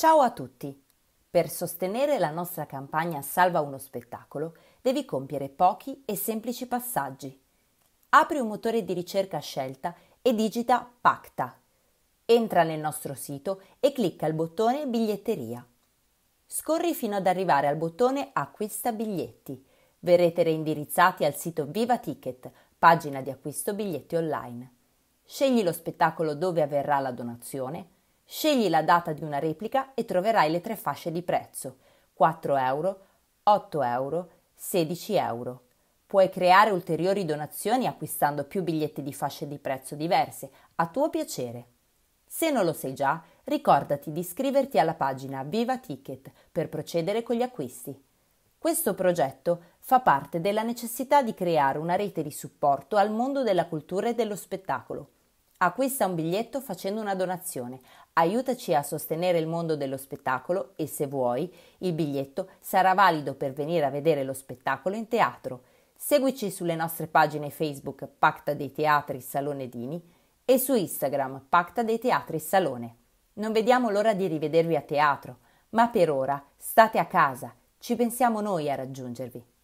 Ciao a tutti! Per sostenere la nostra campagna Salva uno spettacolo devi compiere pochi e semplici passaggi. Apri un motore di ricerca scelta e digita Pacta. Entra nel nostro sito e clicca il bottone Biglietteria. Scorri fino ad arrivare al bottone Acquista biglietti. Verrete reindirizzati al sito Viva Ticket, pagina di acquisto biglietti online. Scegli lo spettacolo dove avverrà la donazione Scegli la data di una replica e troverai le tre fasce di prezzo 4 euro, 8 euro, 16 euro. Puoi creare ulteriori donazioni acquistando più biglietti di fasce di prezzo diverse, a tuo piacere. Se non lo sei già, ricordati di iscriverti alla pagina Viva Ticket per procedere con gli acquisti. Questo progetto fa parte della necessità di creare una rete di supporto al mondo della cultura e dello spettacolo. Acquista un biglietto facendo una donazione. Aiutaci a sostenere il mondo dello spettacolo e se vuoi, il biglietto sarà valido per venire a vedere lo spettacolo in teatro. Seguici sulle nostre pagine Facebook Pacta dei Teatri Salone Dini e su Instagram Pacta dei Teatri Salone. Non vediamo l'ora di rivedervi a teatro, ma per ora state a casa, ci pensiamo noi a raggiungervi.